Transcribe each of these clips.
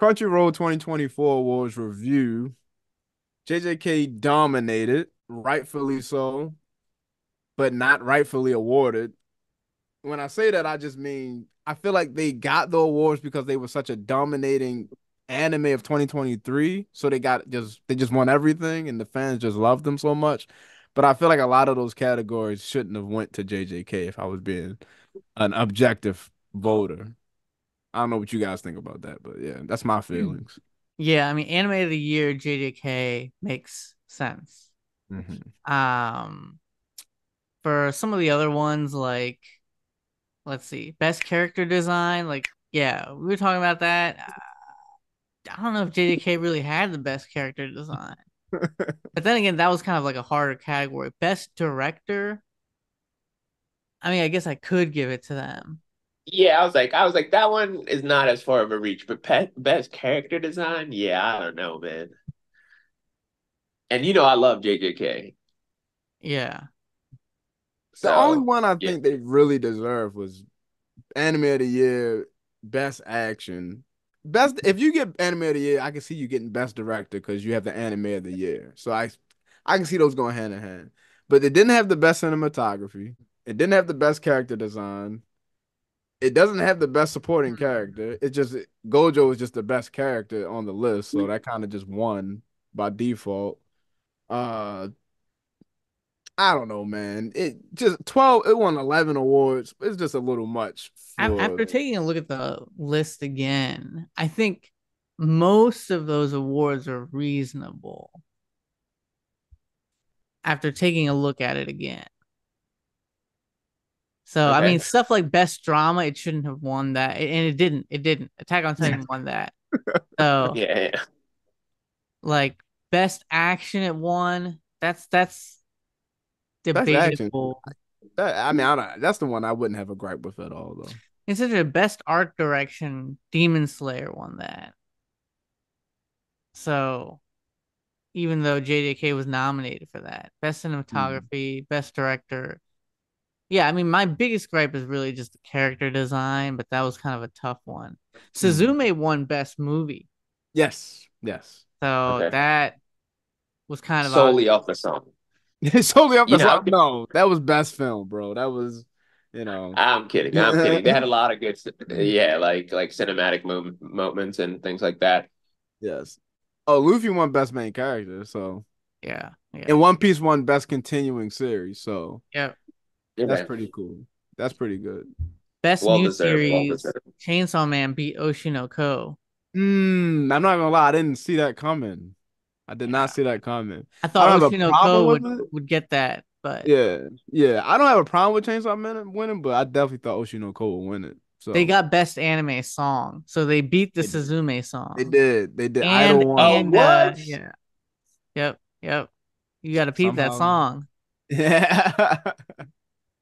Crunchyroll 2024 Awards review. JJK dominated, rightfully so, but not rightfully awarded. When I say that, I just mean I feel like they got the awards because they were such a dominating anime of 2023. So they got just they just won everything, and the fans just loved them so much. But I feel like a lot of those categories shouldn't have went to JJK if I was being an objective voter. I don't know what you guys think about that, but yeah, that's my hmm. feelings. Yeah, I mean, anime of the year JJK makes sense. Mm-hmm. Um, for some of the other ones, like let's see, best character design, like yeah, we were talking about that. Uh, I don't know if JJK really had the best character design, but then again, that was kind of like a harder category. Best director. I mean, I guess I could give it to them yeah, I was like, I was like, that one is not as far of a reach, but pet, best character design, yeah, I don't know, man. And you know, I love JJK. Yeah. So, the only one I yeah. think they really deserve was anime of the year, best action, best. If you get anime of the year, I can see you getting best director because you have the anime of the year. So I, I can see those going hand in hand. But it didn't have the best cinematography. It didn't have the best character design it doesn't have the best supporting mm-hmm. character. It just Gojo is just the best character on the list, so that kind of just won by default. Uh I don't know, man. It just 12 it won 11 awards. It's just a little much. For... After taking a look at the list again, I think most of those awards are reasonable. After taking a look at it again. So okay. I mean, stuff like best drama, it shouldn't have won that, and it didn't. It didn't. Attack on Titan won that. So yeah, yeah, like best action, it won. That's that's debatable. That, I mean, I that's the one I wouldn't have a gripe with at all, though. of best art direction, Demon Slayer won that. So, even though JDK was nominated for that, best hmm. cinematography, mm. best director, yeah, I mean, my biggest gripe is really just the character design, but that was kind of a tough one. Mm. Suzume won Best Movie. Yes, yes. So okay. that was kind of solely off the song. solely off the you know, song. No, that was Best Film, bro. That was, you know. I'm kidding. I'm kidding. They had a lot of good, yeah, like like cinematic moments and things like that. Yes. Oh, Luffy won Best Main Character, so yeah, yeah. And One Piece won Best Continuing Series, so yeah. You're That's pretty cool. That's pretty good. Best well new deserved, series well Chainsaw Man beat Oshinoko. Mm, I'm not gonna lie, I didn't see that coming. I did yeah. not see that coming. I thought I Oshinoko would, would get that, but yeah, yeah. I don't have a problem with Chainsaw Man winning, but I definitely thought Oshinoko would win it. So. They got best anime song, so they beat the they Suzume song. They did. They did. And, Idol and, oh, uh, yeah. Yep. Yep. You got to peep Somehow. that song. Yeah.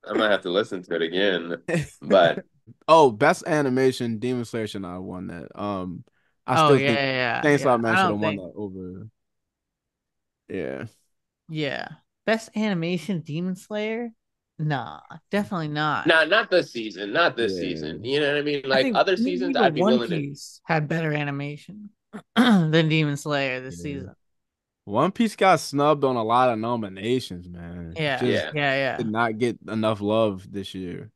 I might have to listen to it again. But oh, best animation, Demon Slayer should not have won that. Um, I oh, still yeah, think yeah, Chainsaw yeah. Man should have think... won that over. Yeah. Yeah. Best animation, Demon Slayer. Nah, definitely not. Nah, not this season. Not this yeah. season. You know what I mean? Like I other seasons, I'd be One willing Piece to... had better animation than Demon Slayer this yeah. season. One Piece got snubbed on a lot of nominations, man. Yeah, Just yeah, yeah, Did not get enough love this year.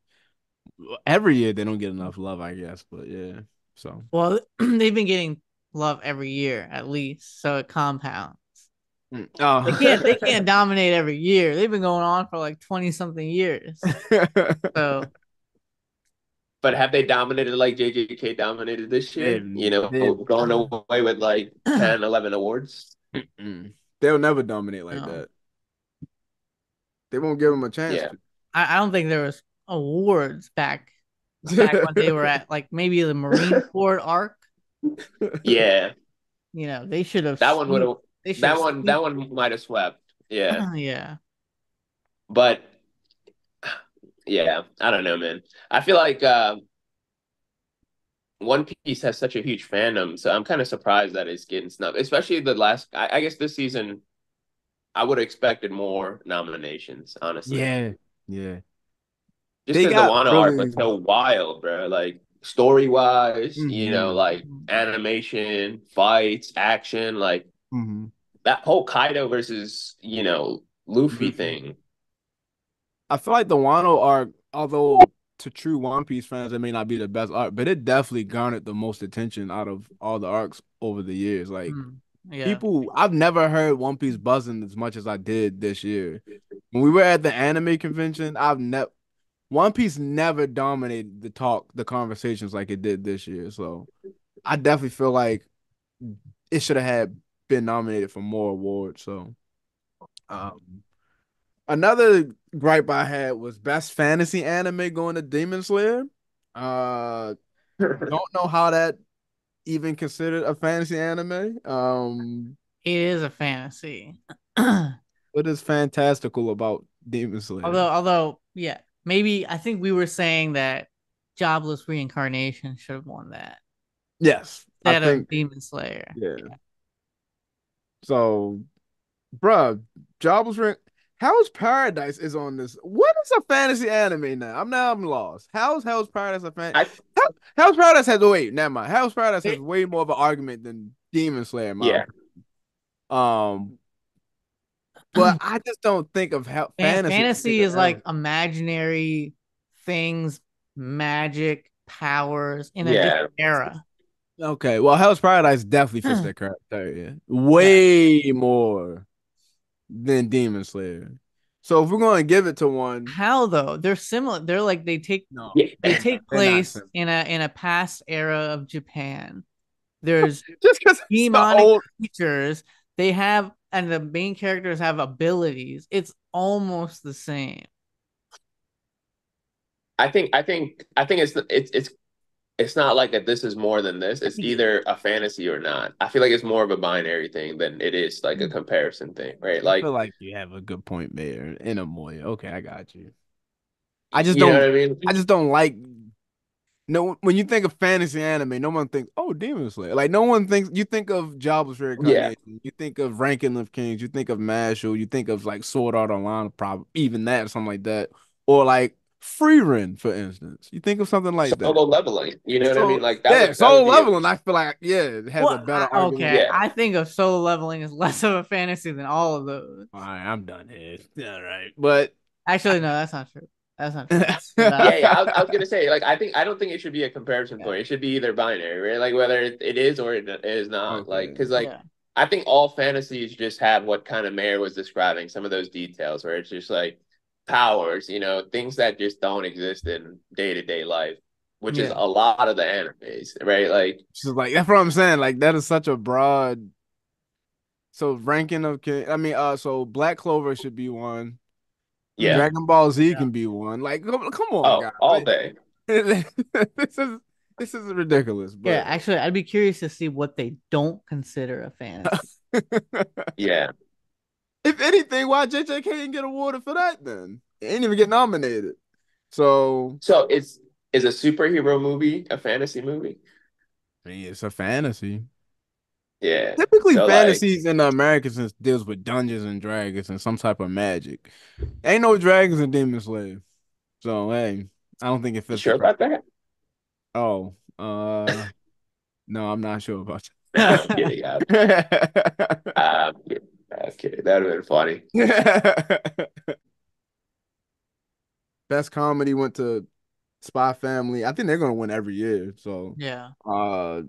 Every year they don't get enough love, I guess. But yeah, so well they've been getting love every year at least, so it compounds. Mm, oh. They can't they can't dominate every year. They've been going on for like twenty something years. so but have they dominated like JJK dominated this year? They, you know, they, going away with like 10, 11 awards. Mm-mm. They'll never dominate like no. that. They won't give them a chance. Yeah. I, I, don't think there was awards back back when they were at like maybe the Marine Corps arc. Yeah. You know, they should have that one would have that one that one might have swept. Yeah. yeah. But yeah, I don't know, man. I feel like uh one Piece has such a huge fandom, so I'm kind of surprised that it's getting snubbed. Especially the last, I, I guess this season, I would have expected more nominations. Honestly, yeah, yeah. Just because the Wano really... art so wild, bro. Like story wise, mm-hmm. you know, like animation, fights, action, like mm-hmm. that whole Kaido versus you know Luffy mm-hmm. thing. I feel like the Wano arc, although to true One Piece fans, it may not be the best arc, but it definitely garnered the most attention out of all the arcs over the years. Like mm, yeah. people, I've never heard One Piece buzzing as much as I did this year. When we were at the anime convention, I've never One Piece never dominated the talk, the conversations like it did this year. So I definitely feel like it should have had been nominated for more awards. So um, another gripe I had was best fantasy anime going to Demon Slayer. Uh, don't know how that even considered a fantasy anime. Um, it is a fantasy. what is fantastical about Demon Slayer? Although, although, yeah, maybe I think we were saying that Jobless Reincarnation should have won that. Yes, that of Demon Slayer. Yeah. yeah. So, bruh, Jobless Re- How's Paradise is on this. What is a fantasy anime now? I'm now I'm lost. How's Hell's Paradise a fantasy? Hell's Paradise has wait, never mind. Hell's Paradise has way more of an argument than Demon Slayer. yeah. Um, but I just don't think of how fantasy. Fantasy is like imaginary things, magic, powers in a yeah. different era. Okay, well, Hell's Paradise definitely fits hmm. that criteria. Way more than Demon Slayer. So if we're going to give it to one, how though? They're similar. They're like they take no, they take place in a in a past era of Japan. There's just because demonic the old... creatures. They have and the main characters have abilities. It's almost the same. I think I think I think it's it's it's it's not like that this is more than this. It's either a fantasy or not. I feel like it's more of a binary thing than it is like a mm. comparison thing, right? Like, I feel like you have a good point there in a Moya. Okay, I got you. I just you don't. I, mean? I just don't like. No, when you think of fantasy anime, no one thinks, "Oh, Demon Slayer." Like no one thinks. You think of Jobless Yeah. You think of Ranking of Kings. You think of Mashu. You think of like Sword Art Online, probably even that, something like that, or like free run, for instance. You think of something like solo that. Solo leveling. You know so, what I mean? Like that. Yeah, would, solo that leveling. A... I feel like yeah, it has well, a better. I, okay, yeah. I think of solo leveling as less of a fantasy than all of those. All right, I'm done here. All right, but actually, no, that's not true. That's not true. yeah, yeah. I was, I was, gonna say, like, I think I don't think it should be a comparison yeah. point. It should be either binary, right? Like whether it is or it is not. Okay. Like, because like. Yeah. I think all fantasies just have what kind of Mayor was describing, some of those details where it's just like powers, you know, things that just don't exist in day to day life, which yeah. is a lot of the animes, right? Like, she's like that's what I'm saying. Like that is such a broad. So ranking of, I mean, uh, so Black Clover should be one. Yeah. Dragon Ball Z yeah. can be one. Like, come, on, oh, all day. this is this is ridiculous. But... Yeah, actually, I'd be curious to see what they don't consider a fantasy. yeah, if anything, why JJK didn't get awarded for that then? It ain't even get nominated. So So it's is a superhero movie a fantasy movie? I mean, it's a fantasy. Yeah. Typically so fantasies like, in the Americas deals with dungeons and dragons and some type of magic. Ain't no dragons and demons slave. So hey, I don't think it fits. Sure about that? Oh, uh no, I'm not sure about that. I'm kidding. I'm, I'm kidding. Um, okay, that would have been funny. Best comedy went to Spy Family. I think they're gonna win every year. So yeah. Uh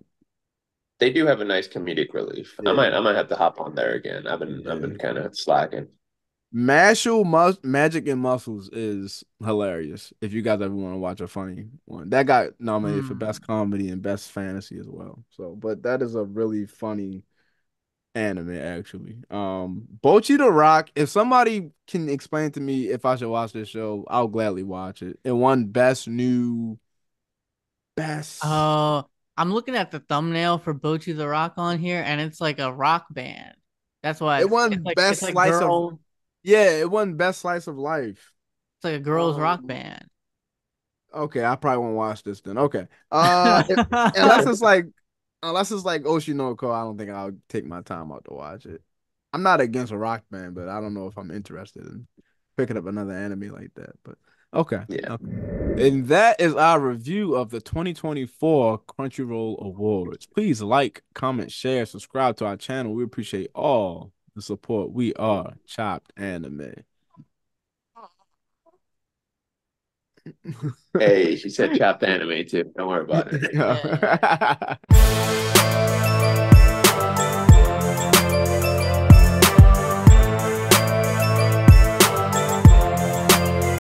they do have a nice comedic relief. Yeah. I might I might have to hop on there again. I've been yeah. I've been kind of slacking. Mashal Mus- Magic and Muscles is hilarious. If you guys ever want to watch a funny one, that got nominated mm. for hmm. best comedy and best fantasy as well. So, but that is a really funny anime actually. Um Bochi the Rock, if somebody can explain to me if I should watch this show, I'll gladly watch it. It won best new best uh I'm looking at the thumbnail for Bochi the Rock on here and it's like a rock band. That's why it won like, best like slice girl... of Yeah, it won best slice of life. It's like a girls um, rock band. Okay, I probably won't watch this then. Okay. Uh unless it's like unless it's like Oshinoko, I don't think I'll take my time out to watch it. I'm not against a rock band, but I don't know if I'm interested in picking up another anime like that. But okay. Yeah. Okay. And that is our review of the 2024 Crunchyroll Awards. Please like, comment, share, subscribe to our channel. We appreciate all the support. We are Chopped Anime. hey, she said chopped anime too. Don't worry about it.